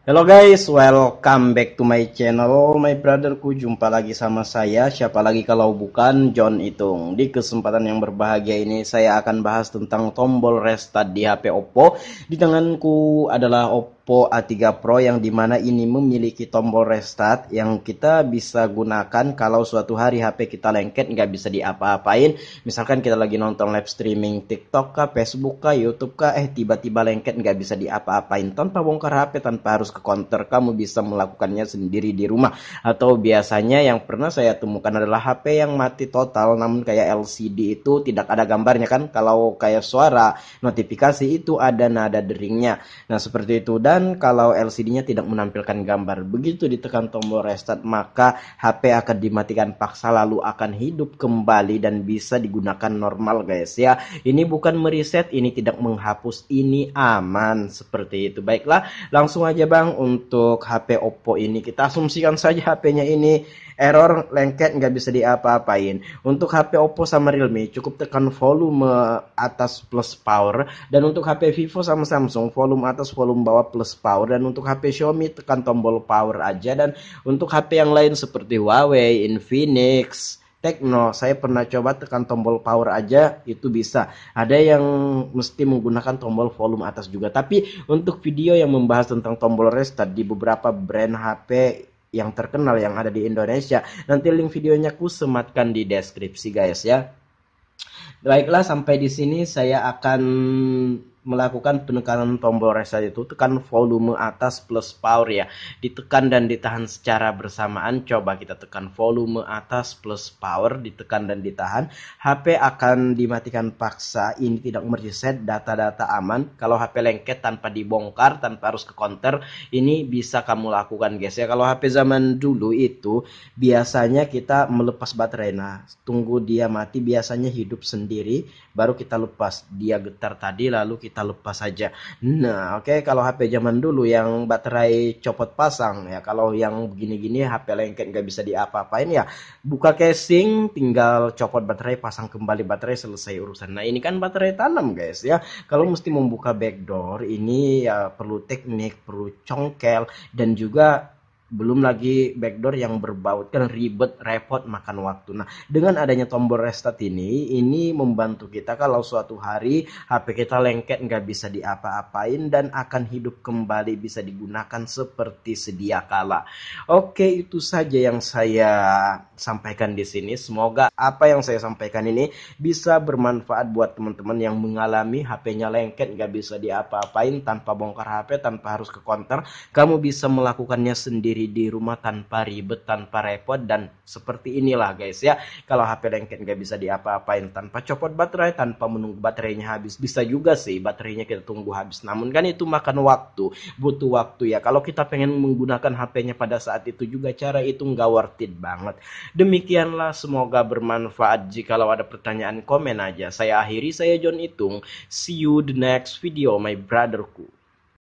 Hello guys, welcome back to my channel my brotherku Jumpa lagi sama saya, siapa lagi kalau bukan John Itung Di kesempatan yang berbahagia ini saya akan bahas tentang tombol restart di HP Oppo Di tanganku adalah Oppo Oppo A3 Pro yang dimana ini memiliki tombol restart yang kita bisa gunakan kalau suatu hari HP kita lengket nggak bisa diapa-apain misalkan kita lagi nonton live streaming TikTok kah Facebook kah YouTube kah eh tiba-tiba lengket nggak bisa diapa-apain tanpa bongkar HP tanpa harus ke counter kamu bisa melakukannya sendiri di rumah atau biasanya yang pernah saya temukan adalah HP yang mati total namun kayak LCD itu tidak ada gambarnya kan kalau kayak suara notifikasi itu ada nada deringnya nah seperti itu dan dan kalau LCD-nya tidak menampilkan gambar. Begitu ditekan tombol restart, maka HP akan dimatikan paksa lalu akan hidup kembali dan bisa digunakan normal guys ya. Ini bukan mereset, ini tidak menghapus, ini aman seperti itu. Baiklah, langsung aja Bang untuk HP Oppo ini kita asumsikan saja HP-nya ini error lengket nggak bisa diapa-apain. Untuk HP Oppo sama Realme cukup tekan volume atas plus power dan untuk HP Vivo sama Samsung volume atas volume bawah plus plus power dan untuk HP Xiaomi tekan tombol power aja dan untuk HP yang lain seperti Huawei, Infinix, Tecno saya pernah coba tekan tombol power aja itu bisa. Ada yang mesti menggunakan tombol volume atas juga. Tapi untuk video yang membahas tentang tombol restart di beberapa brand HP yang terkenal yang ada di Indonesia, nanti link videonya ku sematkan di deskripsi guys ya. Baiklah sampai di sini saya akan melakukan penekanan tombol reset itu tekan volume atas plus power ya ditekan dan ditahan secara bersamaan coba kita tekan volume atas plus power ditekan dan ditahan HP akan dimatikan paksa ini tidak mereset data-data aman kalau HP lengket tanpa dibongkar tanpa harus ke counter ini bisa kamu lakukan guys ya kalau HP zaman dulu itu biasanya kita melepas baterai nah tunggu dia mati biasanya hidup sendiri baru kita lepas dia getar tadi lalu kita kita lepas saja. Nah, oke okay, kalau HP zaman dulu yang baterai copot pasang ya, kalau yang begini-gini HP lengket nggak bisa diapa-apain ya, buka casing, tinggal copot baterai, pasang kembali baterai, selesai urusan. Nah, ini kan baterai tanam guys ya. Kalau mesti membuka backdoor ini ya perlu teknik, perlu congkel dan juga belum lagi backdoor yang kan ribet, repot, makan waktu. Nah, dengan adanya tombol restart ini, ini membantu kita kalau suatu hari HP kita lengket nggak bisa diapa-apain dan akan hidup kembali bisa digunakan seperti sedia kala. Oke, itu saja yang saya sampaikan di sini. Semoga apa yang saya sampaikan ini bisa bermanfaat buat teman-teman yang mengalami HP-nya lengket nggak bisa diapa-apain tanpa bongkar HP, tanpa harus ke konter. Kamu bisa melakukannya sendiri sendiri di rumah tanpa ribet, tanpa repot dan seperti inilah guys ya. Kalau HP lengket nggak bisa diapa-apain tanpa copot baterai, tanpa menunggu baterainya habis. Bisa juga sih baterainya kita tunggu habis. Namun kan itu makan waktu, butuh waktu ya. Kalau kita pengen menggunakan HP-nya pada saat itu juga cara itu nggak worth it banget. Demikianlah semoga bermanfaat. Jikalau ada pertanyaan komen aja. Saya akhiri saya John Itung. See you the next video my brotherku.